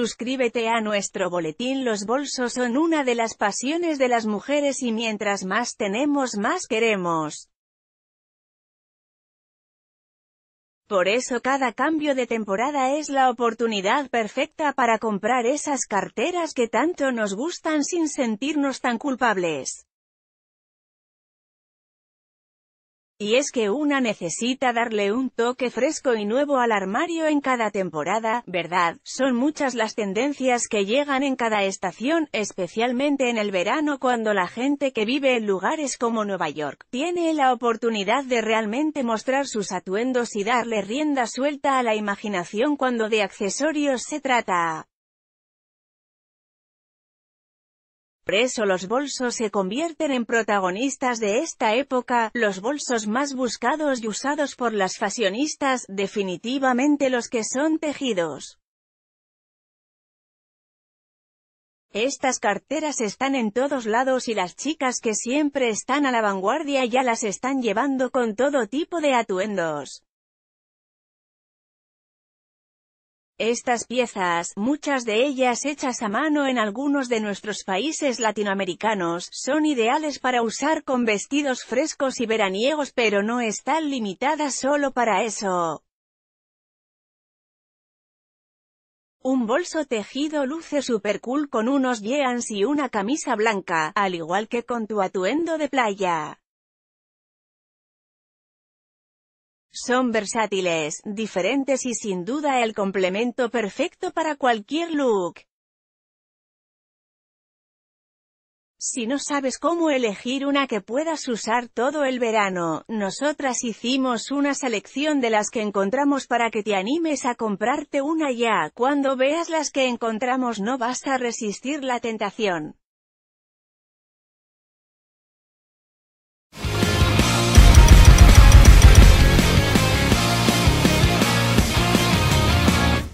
Suscríbete a nuestro boletín Los bolsos son una de las pasiones de las mujeres y mientras más tenemos más queremos. Por eso cada cambio de temporada es la oportunidad perfecta para comprar esas carteras que tanto nos gustan sin sentirnos tan culpables. Y es que una necesita darle un toque fresco y nuevo al armario en cada temporada, ¿verdad? Son muchas las tendencias que llegan en cada estación, especialmente en el verano cuando la gente que vive en lugares como Nueva York, tiene la oportunidad de realmente mostrar sus atuendos y darle rienda suelta a la imaginación cuando de accesorios se trata. Por eso los bolsos se convierten en protagonistas de esta época, los bolsos más buscados y usados por las fashionistas, definitivamente los que son tejidos. Estas carteras están en todos lados y las chicas que siempre están a la vanguardia ya las están llevando con todo tipo de atuendos. Estas piezas, muchas de ellas hechas a mano en algunos de nuestros países latinoamericanos, son ideales para usar con vestidos frescos y veraniegos pero no están limitadas solo para eso. Un bolso tejido luce super cool con unos jeans y una camisa blanca, al igual que con tu atuendo de playa. Son versátiles, diferentes y sin duda el complemento perfecto para cualquier look. Si no sabes cómo elegir una que puedas usar todo el verano, nosotras hicimos una selección de las que encontramos para que te animes a comprarte una ya. Cuando veas las que encontramos no vas a resistir la tentación.